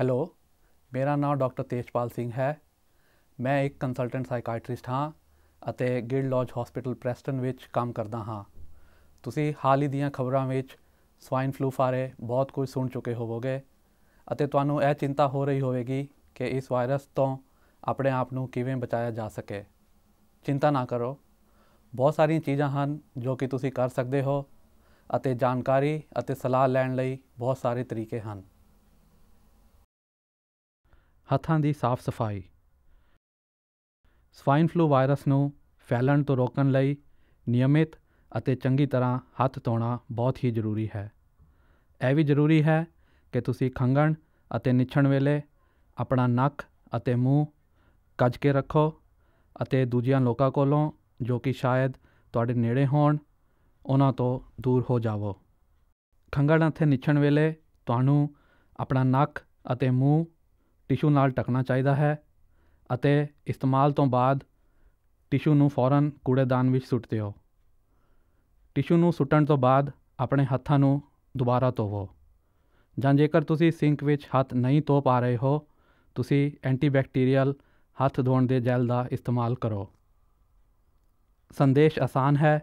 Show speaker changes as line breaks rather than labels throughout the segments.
hello ਮੇਰਾ ਨਾਮ doctor Tejpal Singh ਹੈ ਮੈਂ ਇੱਕ ਕੰਸਲਟੈਂਟ ਸਾਈਕਾਟ੍ਰਿਸਟ ਹਾਂ ਅਤੇ ਗਿਲਡ ਲੌਜ ਹਸਪੀਟਲ ਪ੍ਰੈਸਟਨ ਵਿੱਚ ਕੰਮ ਕਰਦਾ ਹਾਂ ਤੁਸੀਂ ਹਾਲ ਹੀ ਦੀਆਂ ਖਬਰਾਂ ਵਿੱਚ ਸਵਾਈਨ ਫਲੂ ਬਾਰੇ ਬਹੁਤ ਕੁਝ ਸੁਣ ਚੁੱਕੇ ਹੋਵੋਗੇ ਅਤੇ ਤੁਹਾਨੂੰ ਇਹ ਚਿੰਤਾ ਹੋ ਰਹੀ ਹੋਵੇਗੀ ਕਿ ਇਸ ਵਾਇਰਸ ਤੋਂ ਆਪਣੇ ਆਪ ਨੂੰ ਕਿਵੇਂ ਬਚਾਇਆ ਜਾ ਸਕੇ ਚਿੰਤਾ ਨਾ ਕਰੋ ਬਹੁਤ ਸਾਰੀਆਂ ਚੀਜ਼ਾਂ ਹਨ ਜੋ ਕਿ ਤੁਸੀਂ ਕਰ ਸਕਦੇ ਹੋ ਅਤੇ ਜਾਣਕਾਰੀ ਅਤੇ ਸਲਾਹ ਲੈਣ ਲਈ ਬਹੁਤ ਸਾਰੇ ਤਰੀਕੇ ਹਨ ਹੱਥਾਂ ਦੀ ਸਾਫ਼ ਸਫਾਈ ਸਵਾਈਨ ਫਲੂ ਵਾਇਰਸ ਨੂੰ ਫੈਲਣ ਤੋਂ ਰੋਕਣ ਲਈ ਨਿਯਮਿਤ ਅਤੇ ਚੰਗੀ ਤਰ੍ਹਾਂ ਹੱਥ ਧੋਣਾ ਬਹੁਤ ਹੀ ਜ਼ਰੂਰੀ ਹੈ ਇਹ ਵੀ ਜ਼ਰੂਰੀ ਹੈ ਕਿ ਤੁਸੀਂ ਖੰਗਣ ਅਤੇ ਨਿਛਣ ਵੇਲੇ ਆਪਣਾ ਨੱਕ ਅਤੇ ਮੂੰਹ ਕੱਜ ਕੇ ਰੱਖੋ ਅਤੇ ਦੂਜਿਆਂ ਲੋਕਾਂ ਕੋਲੋਂ ਜੋ ਕਿ ਸ਼ਾਇਦ ਤੁਹਾਡੇ ਨੇੜੇ ਹੋਣ ਉਹਨਾਂ ਤੋਂ ਦੂਰ ਹੋ ਜਾਵੋ ਖੰਗਣ ਅਤੇ ਨਿਛਣ ਵੇਲੇ ਤੁਹਾਨੂੰ ਆਪਣਾ ਨੱਕ ਅਤੇ ਮੂੰਹ ਟਿਸ਼ੂ ਨਾਲ ਟਕਣਾ ਚਾਹੀਦਾ ਹੈ ਅਤੇ ਇਸਤੇਮਾਲ ਤੋਂ ਬਾਅਦ ਟਿਸ਼ੂ ਨੂੰ ਫੌਰਨ ਕੂੜੇਦਾਨ ਵਿੱਚ ਸੁੱਟ ਦਿਓ ਟਿਸ਼ੂ ਨੂੰ ਸੁੱਟਣ ਤੋਂ ਬਾਅਦ ਆਪਣੇ ਹੱਥਾਂ ਨੂੰ ਦੁਬਾਰਾ ਧੋਵੋ ਜਾਂ ਜੇਕਰ ਤੁਸੀਂ ਸਿੰਕ ਵਿੱਚ ਹੱਥ ਨਹੀਂ ਧੋ ਪਾ ਰਹੇ ਹੋ ਤੁਸੀਂ ਐਂਟੀਬੈਕਟੀਰੀਅਲ ਹੱਥ ਧੋਣ ਦੇ ਜੈਲ ਦਾ ਇਸਤੇਮਾਲ ਕਰੋ ਸੰਦੇਸ਼ ਆਸਾਨ ਹੈ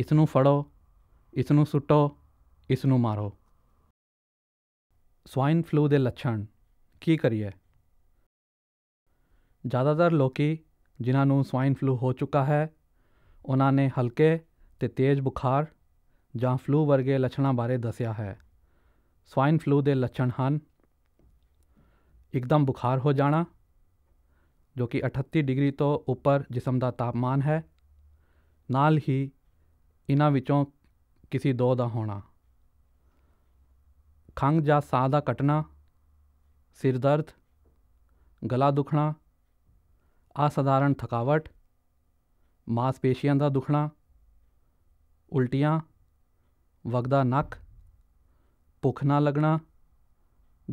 ਇਸ ਨੂੰ ਫੜੋ ਇਸ ਨੂੰ ਸੁੱਟੋ ਇਸ ਨੂੰ ਮਾਰੋ ਸਵਾਈਨ ਫਲੂ ਦੇ ਲੱਛਣ ਕੀ ਕਰੀਏ ਜ਼ਿਆਦਾਤਰ ਲੋਕੀ ਜਿਨ੍ਹਾਂ ਨੂੰ ਸਵਾਈਨ ਫਲੂ ਹੋ ਚੁੱਕਾ ਹੈ ਉਹਨਾਂ ਨੇ ਹਲਕੇ ਤੇ ਤੇਜ਼ ਬੁਖਾਰ ਜਾਂ ਫਲੂ ਵਰਗੇ ਲੱਛਣਾਂ ਬਾਰੇ ਦੱਸਿਆ ਹੈ ਸਵਾਈਨ ਫਲੂ ਦੇ ਲੱਛਣ ਹਨ ਇੱਕਦਮ ਬੁਖਾਰ ਹੋ ਜਾਣਾ ਜੋ ਕਿ 38 ਡਿਗਰੀ ਤੋਂ ਉੱਪਰ ਜਿਸਮ ਦਾ ਤਾਪਮਾਨ ਹੈ ਨਾਲ ਹੀ ਇਹਨਾਂ ਵਿੱਚੋਂ ਕਿਸੇ ਦੋ ਦਾ ਹੋਣਾ ਖੰਗ ਜਾਂ ਸਾਹ ਦਾ ਕਟਣਾ ਸਿਰ ਦਰਦ ਗਲਾ ਦੁਖਣਾ ਅਸਾਧਾਰਣ ਥਕਾਵਟ ਮਾਸਪੇਸ਼ੀਆਂ ਦਾ ਦੁਖਣਾ ਉਲਟੀਆਂ ਵਗਦਾ ਨੱਕ ਭੁੱਖ ਨਾ ਲੱਗਣਾ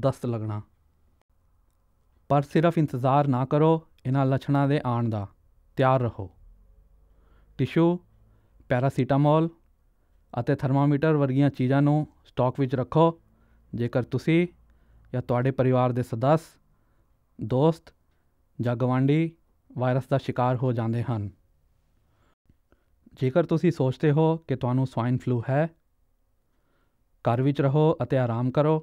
ਦਸਤ ਲੱਗਣਾ ਪਰ ਸਿਰਫ ਇੰਤਜ਼ਾਰ ਨਾ ਕਰੋ ਇਹਨਾਂ ਲੱਛਣਾਂ ਦੇ ਆਉਣ ਦਾ ਤਿਆਰ ਰਹੋ ਟਿਸ਼ੂ ਪੈਰਾਸੀਟਾਮੋਲ ਅਤੇ ਥਰਮਾਮੀਟਰ ਵਰਗੀਆਂ ਚੀਜ਼ਾਂ ਨੂੰ ਸਟਾਕ ਵਿੱਚ ਰੱਖੋ ਜੇਕਰ ਤੁਸੀਂ ਜਾਂ ਤੁਹਾਡੇ ਪਰਿਵਾਰ ਦੇ ਸਦੱਸ ਦੋਸਤ ਜਾਂ ਗਵਾਂਢੀ ਵਾਇਰਸ ਦਾ ਸ਼ਿਕਾਰ ਹੋ ਜਾਂਦੇ ਹਨ ਜੇਕਰ ਤੁਸੀਂ ਸੋਚਦੇ ਹੋ ਕਿ ਤੁਹਾਨੂੰ ਸਵਾਈਨ ਫਲੂ ਹੈ ਘਰ ਵਿੱਚ ਰਹੋ ਅਤੇ ਆਰਾਮ ਕਰੋ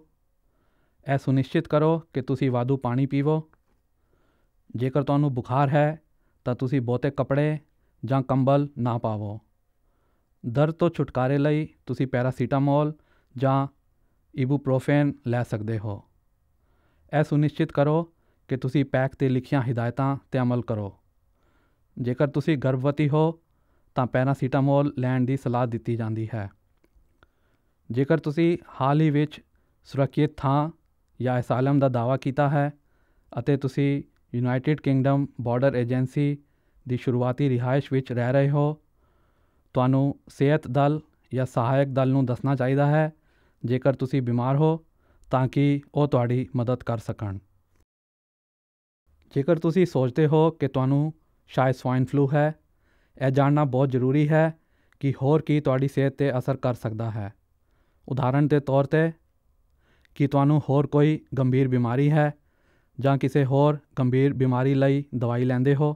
ਇਹ ਸੁਨਿਸ਼ਚਿਤ ਕਰੋ ਕਿ ਤੁਸੀਂ ਵਾਧੂ ਪਾਣੀ ਪੀਵੋ ਜੇਕਰ ਤੁਹਾਨੂੰ ਬੁਖਾਰ ਹੈ ਤਾਂ ਤੁਸੀਂ ਬਹੁਤੇ ਕੱਪੜੇ ਜਾਂ ਕੰਬਲ ਨਾ ਪਾਵੋ ਦਰਦ ਤੋਂ ਛੁਟਕਾਰੇ ਲਈ ਤੁਸੀਂ ਪੈਰਾਸੀਟਾਮੋਲ ਜਾਂ ਇਬੂਪ੍ਰੋਫੇਨ ਲੈ ਸਕਦੇ ਹੋ ਇਹ ਸੁਨਿਸ਼ਚਿਤ ਕਰੋ ਕਿ ਤੁਸੀਂ ਪੈਕ ਤੇ ਲਿਖੀਆਂ ਹਦਾਇਤਾਂ ਤੇ ਅਮਲ ਕਰੋ ਜੇਕਰ ਤੁਸੀਂ ਗਰਭਵਤੀ ਹੋ ਤਾਂ ਪੈਰਾਸੀਟਾਮੋਲ ਲੈਣ ਦੀ ਸਲਾਹ ਦਿੱਤੀ ਜਾਂਦੀ ਹੈ ਜੇਕਰ ਤੁਸੀਂ ਹਾਲ ਹੀ ਵਿੱਚ ਸੁਰੱਖਿਅਤ ਥਾਂ ਜਾਂ ਅਸਾਇਲਮ ਦਾ ਦਾਅਵਾ ਕੀਤਾ ਹੈ ਅਤੇ ਤੁਸੀਂ ਯੂਨਾਈਟਿਡ ਕਿੰਗਡਮ ਬਾਰਡਰ ਏਜੰਸੀ ਦੀ ਸ਼ੁਰੂਆਤੀ ਰਿਹਾਇਸ਼ ਵਿੱਚ ਰਹਿ ਰਹੇ ਹੋ ਤੁਹਾਨੂੰ ਸਿਹਤ ਦਲ ਜਾਂ ਸਹਾਇਕ ਦਲ ਨੂੰ ਦੱਸਣਾ ਚਾਹੀਦਾ ਹੈ ਜੇਕਰ ਤੁਸੀਂ ਬਿਮਾਰ ਹੋ ਤਾਂ ਕਿ ਉਹ ਤੁਹਾਡੀ ਮਦਦ ਕਰ ਸਕਣ ਜੇਕਰ ਤੁਸੀਂ ਸੋਚਦੇ ਹੋ ਕਿ ਤੁਹਾਨੂੰ ਸ਼ਾਇਦ ਸਵਾਈਨ ਫਲੂ ਹੈ ਇਹ ਜਾਣਨਾ ਬਹੁਤ ਜ਼ਰੂਰੀ ਹੈ ਕਿ ਹੋਰ ਕੀ ਤੁਹਾਡੀ ਸਿਹਤ ਤੇ ਅਸਰ ਕਰ ਸਕਦਾ ਹੈ ਉਦਾਹਰਣ ਦੇ ਤੌਰ ਤੇ ਕਿ ਤੁਹਾਨੂੰ ਹੋਰ ਕੋਈ ਗੰਭੀਰ ਬਿਮਾਰੀ ਹੈ ਜਾਂ ਕਿਸੇ ਹੋਰ ਗੰਭੀਰ ਬਿਮਾਰੀ ਲਈ ਦਵਾਈ ਲੈਂਦੇ ਹੋ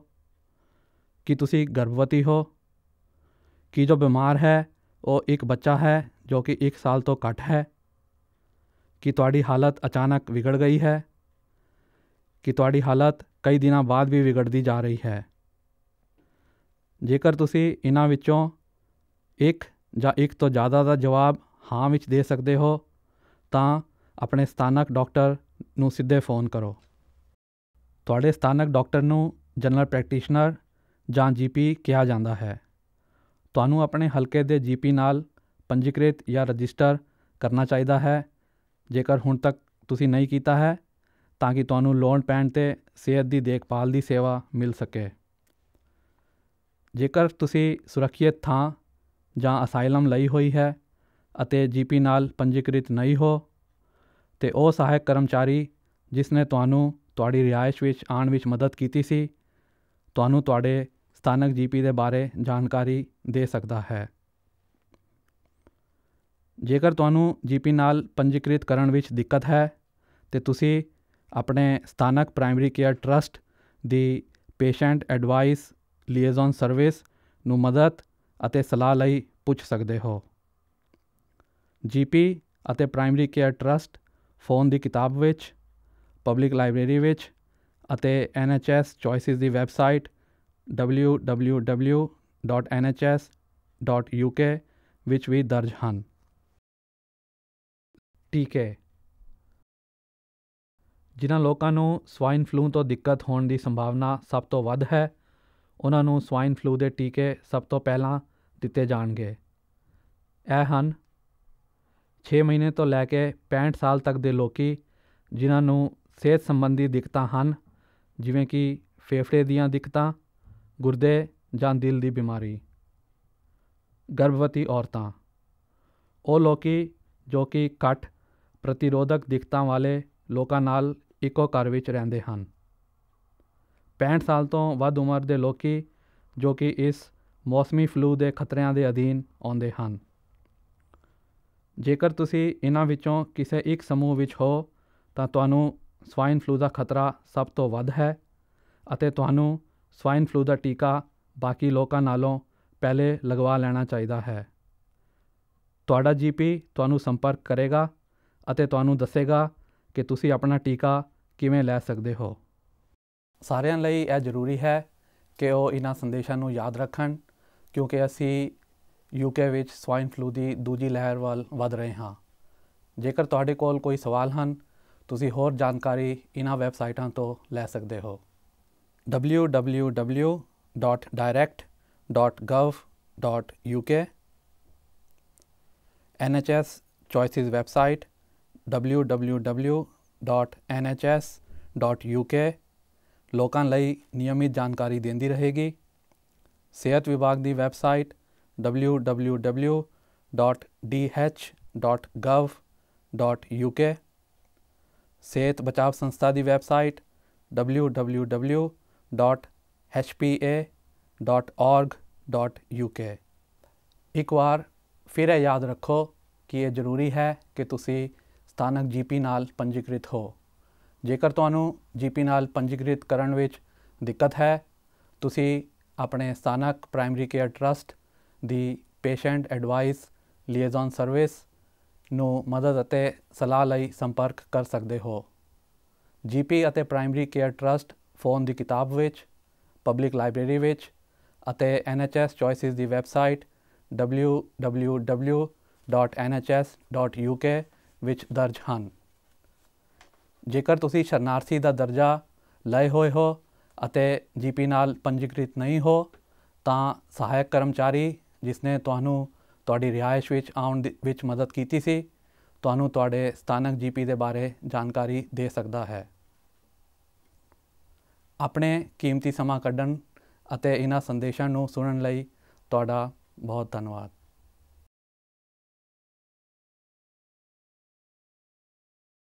ਕਿ ਤੁਸੀਂ ਗਰਭਵਤੀ ਹੋ ਕਿ ਜੋ ਬਿਮਾਰ ਹੈ ਉਹ ਇੱਕ ਬੱਚਾ ਹੈ ਜੋ ਕਿ 1 ਸਾਲ ਤੋਂ ਘੱਟ ਹੈ ਕਿ ਤੁਹਾਡੀ ਹਾਲਤ ਅਚਾਨਕ ਵਿਗੜ ਗਈ ਹੈ ਕਿ ਤੁਹਾਡੀ ਹਾਲਤ ਕਈ ਦਿਨਾਂ ਬਾਅਦ ਵੀ ਵਿਗੜਦੀ ਜਾ ਰਹੀ ਹੈ ਜੇਕਰ ਤੁਸੀਂ ਇਹਨਾਂ ਵਿੱਚੋਂ ਇੱਕ ਜਾਂ ਇੱਕ ਤੋਂ ਜ਼ਿਆਦਾ ਦਾ ਜਵਾਬ ਹਾਂ ਵਿੱਚ ਦੇ ਸਕਦੇ ਹੋ ਤਾਂ ਆਪਣੇ ਸਥਾਨਕ ਡਾਕਟਰ ਨੂੰ ਸਿੱਧੇ ਫੋਨ ਕਰੋ ਤੁਹਾਡੇ ਸਥਾਨਕ ਡਾਕਟਰ ਨੂੰ ਜਨਰਲ ਪ੍ਰੈਕਟੀਸ਼ਨਰ ਜਾਂ ਜੀਪੀ ਕਿਹਾ ਜਾਂਦਾ ਹੈ ਤੁਹਾਨੂੰ ਆਪਣੇ ਹਲਕੇ ਦੇ ਜੀਪੀ ਨਾਲ ਪੰਜੀਕ੍ਰਿਤ ਜਾਂ ਰਜਿਸਟਰ ਕਰਨਾ ਚਾਹੀਦਾ ਹੈ ਜੇਕਰ ਹੁਣ ਤੱਕ ਤੁਸੀਂ ਨਹੀਂ ਕੀਤਾ ਹੈ ਤਾਂ ਕਿ ਤੁਹਾਨੂੰ ਲੋਨ ਪੈਣ ਤੇ ਸਿਹਤ ਦੀ ਦੇਖਭਾਲ ਦੀ ਸੇਵਾ ਮਿਲ ਸਕੇ ਜੇਕਰ ਤੁਸੀਂ ਸੁਰੱਖਿਅਤ ਥਾਂ ਜਾਂ ਅਸਾਈਲਮ ਲਈ ਹੋਈ ਹੈ ਅਤੇ ਜੀਪੀ ਨਾਲ ਪੰਜੀਕ੍ਰਿਤ ਨਹੀਂ ਹੋ ਤੇ ਉਹ ਸਹਾਇਕ ਕਰਮਚਾਰੀ ਜਿਸ ਨੇ ਤੁਹਾਨੂੰ ਤੁਹਾਡੀ ਰਿਹਾਇਸ਼ ਵਿੱਚ ਆਉਣ ਵਿੱਚ ਮਦਦ ਕੀਤੀ ਸੀ ਤੁਹਾਨੂੰ ਤੁਹਾਡੇ ਸਥਾਨਕ ਜੀਪੀ ਦੇ ਬਾਰੇ ਜਾਣਕਾਰੀ ਦੇ ਸਕਦਾ ਹੈ ਜੇਕਰ ਤੁਹਾਨੂੰ ਜੀਪੀ ਨਾਲ ਪੰਜੀਕ੍ਰਿਤ ਕਰਨ ਵਿੱਚ ਦਿੱਕਤ ਹੈ ਤੇ ਤੁਸੀਂ ਆਪਣੇ ਸਥਾਨਕ ਪ੍ਰਾਇਮਰੀ ਕੇਅਰ ਟਰਸਟ ਦੀ ਪੇਸ਼ੈਂਟ ਐਡਵਾਈਸ ਲੀਅਜ਼ਨ ਸਰਵਿਸ ਨੂੰ ਮਦਦ ਅਤੇ ਸਲਾਹ ਲਈ ਪੁੱਛ ਸਕਦੇ ਹੋ ਜੀਪੀ ਅਤੇ ਪ੍ਰਾਇਮਰੀ ਕੇਅਰ ਟਰਸਟ ਫੋਨ ਦੀ ਕਿਤਾਬ ਵਿੱਚ ਪਬਲਿਕ ਲਾਇਬ੍ਰੇਰੀ ਵਿੱਚ ਅਤੇ ਐਨਐਚਐਸ ਚੋਇਸਿਸ ਦੀ ਵੈਬਸਾਈਟ www.nhs.uk ਵਿੱਚ ਵੀ ਦਰਜ ਹਨ ਟੀਕੇ ਜਿਨ੍ਹਾਂ ਲੋਕਾਂ ਨੂੰ ਸਵਾਈਨ ਫਲੂ ਤੋਂ ਦਿੱਕਤ ਹੋਣ ਦੀ ਸੰਭਾਵਨਾ ਸਭ ਤੋਂ ਵੱਧ ਹੈ ਉਹਨਾਂ ਨੂੰ ਸਵਾਈਨ ਫਲੂ ਦੇ ਟੀਕੇ ਸਭ ਤੋਂ ਪਹਿਲਾਂ ਦਿੱਤੇ ਜਾਣਗੇ ਇਹ ਹਨ 6 ਮਹੀਨੇ ਤੋਂ ਲੈ ਕੇ 65 ਸਾਲ ਤੱਕ ਦੇ ਲੋਕੀ ਜਿਨ੍ਹਾਂ ਨੂੰ ਸਿਹਤ ਸੰਬੰਧੀ ਦਿੱਕਤਾਂ ਹਨ ਜਿਵੇਂ ਕਿ ਫੇਫੜੇ ਦੀਆਂ ਦਿੱਕਤਾਂ ਗੁਰਦੇ ਜਾਂ ਦਿਲ ਦੀ ਬਿਮਾਰੀ ਗਰਭਵਤੀ ਔਰਤਾਂ ਉਹ ਲੋਕੀ ਜੋ ਕਿ ਕੱਟ ਪ੍ਰਤੀਰੋਧਕ ਦਿੱਕਤਾਂ ਵਾਲੇ ਲੋਕਾਂ ਨਾਲ ਇੱਕੋ ਘਰ ਵਿੱਚ ਰਹਿੰਦੇ ਹਨ 65 ਸਾਲ ਤੋਂ ਵੱਧ ਉਮਰ ਦੇ ਲੋਕੀ ਜੋ ਕਿ ਇਸ ਮੌਸਮੀ ਫਲੂ ਦੇ ਖਤਰਿਆਂ ਦੇ ਅਧੀਨ ਆਉਂਦੇ ਹਨ ਜੇਕਰ ਤੁਸੀਂ ਇਹਨਾਂ ਵਿੱਚੋਂ ਕਿਸੇ ਇੱਕ ਸਮੂਹ ਵਿੱਚ ਹੋ ਤਾਂ ਤੁਹਾਨੂੰ ਸਵਾਈਨ ਫਲੂ ਦਾ ਖਤਰਾ ਸਭ ਤੋਂ ਵੱਧ ਹੈ ਅਤੇ ਤੁਹਾਨੂੰ ਸਵਾਈਨ ਫਲੂ ਦਾ ਟੀਕਾ ਬਾਕੀ ਲੋਕਾਂ ਨਾਲੋਂ ਪਹਿਲੇ ਲਗਵਾ ਲੈਣਾ ਚਾਹੀਦਾ ਹੈ ਤੁਹਾਡਾ ਜੀਪੀ ਤੁਹਾਨੂੰ ਸੰਪਰਕ ਕਰੇਗਾ ਅਤੇ ਤੁਹਾਨੂੰ ਦੱਸੇਗਾ ਕਿ ਤੁਸੀਂ ਆਪਣਾ ਟੀਕਾ ਕਿਵੇਂ ਲੈ ਸਕਦੇ ਹੋ ਸਾਰਿਆਂ ਲਈ ਇਹ ਜ਼ਰੂਰੀ ਹੈ ਕਿ ਉਹ ਇਹਨਾਂ ਸੰਦੇਸ਼ਾਂ ਨੂੰ ਯਾਦ ਰੱਖਣ ਕਿਉਂਕਿ ਅਸੀਂ ਯੂਕੇ ਵਿੱਚ ਸਵਾਈਨ ਫਲੂ ਦੀ ਦੂਜੀ ਲਹਿਰ ਵੱਲ ਵਧ ਰਹੇ ਹਾਂ ਜੇਕਰ ਤੁਹਾਡੇ ਕੋਲ ਕੋਈ ਸਵਾਲ ਹਨ ਤੁਸੀਂ ਹੋਰ ਜਾਣਕਾਰੀ ਇਹਨਾਂ ਵੈਬਸਾਈਟਾਂ ਤੋਂ ਲੈ ਸਕਦੇ ਹੋ www.direct.gov.uk NHS Choices website www.nhs.uk ਲੋਕਾਂ ਲਈ ਨਿਯਮਿਤ ਜਾਣਕਾਰੀ ਦਿੰਦੀ ਰਹੇਗੀ ਸਿਹਤ ਵਿਭਾਗ ਦੀ ਵੈਬਸਾਈਟ www.dh.gov.uk ਸਿਹਤ ਬਚਾਵ ਸੰਸਥਾ ਦੀ ਵੈਬਸਾਈਟ www.hpa.org.uk ਇੱਕ ਵਾਰ ਫਿਰ ਇਹ ਯਾਦ ਰੱਖੋ ਕਿ ਇਹ ਜ਼ਰੂਰੀ ਹੈ ਕਿ ਤੁਸੀਂ ਸਥਾਨਕ ਜੀਪੀ ਨਾਲ ਪੰਜੀਕ੍ਰਿਤ ਹੋ ਜੇਕਰ ਤੁਹਾਨੂੰ ਜੀਪੀ ਨਾਲ ਪੰਜੀਕ੍ਰਿਤ ਕਰਨ ਵਿੱਚ ਦਿੱਕਤ ਹੈ ਤੁਸੀਂ ਆਪਣੇ ਸਥਾਨਕ ਪ੍ਰਾਇਮਰੀ ਕੇਅਰ ਟਰਸਟ ਦੀ ਪੇਸ਼ੈਂਟ ਐਡਵਾਈਸ ਲੀਜ਼ਨ ਸਰਵਿਸ ਨੂੰ ਮਦਦ ਅਤੇ ਸਲਾਹ ਲਈ ਸੰਪਰਕ ਕਰ ਸਕਦੇ ਹੋ ਜੀਪੀ ਅਤੇ ਪ੍ਰਾਇਮਰੀ ਕੇਅਰ ਟਰਸਟ ਫੋਨ ਦੀ ਕਿਤਾਬ ਵਿੱਚ ਪਬਲਿਕ ਲਾਇਬ੍ਰੇਰੀ ਵਿੱਚ ਅਤੇ ਐਨਐਚਐਸ ਚੋਇਸਿਸ ਦੀ ਵੈਬਸਾਈਟ www.nhs.uk ਵਿੱਚ ਦਰਜ ਹਨ ਜੇਕਰ ਤੁਸੀਂ ਸ਼ਰਨਾਰਥੀ ਦਾ ਦਰਜਾ ਲਏ ਹੋਏ ਹੋ ਅਤੇ ਜੀਪੀ ਨਾਲ ਪੰਜੀਕ੍ਰਿਤ ਨਹੀਂ ਹੋ ਤਾਂ ਸਹਾਇਕ ਕਰਮਚਾਰੀ ਜਿਸ ਨੇ ਤੁਹਾਨੂੰ ਤੁਹਾਡੀ ਰਿਹਾਇਸ਼ ਵਿੱਚ ਆਉਣ ਵਿੱਚ ਮਦਦ ਕੀਤੀ ਸੀ ਤੁਹਾਨੂੰ ਤੁਹਾਡੇ ਸਥਾਨਕ ਜੀਪੀ ਦੇ ਬਾਰੇ ਜਾਣਕਾਰੀ ਦੇ ਸਕਦਾ ਹੈ ਆਪਣੇ ਕੀਮਤੀ ਸਮਾਂ ਕੱਢਣ ਅਤੇ ਇਹਨਾਂ ਸੰਦੇਸ਼ਾਂ ਨੂੰ ਸੁਣਨ ਲਈ ਤੁਹਾਡਾ ਬਹੁਤ ਧੰਨਵਾਦ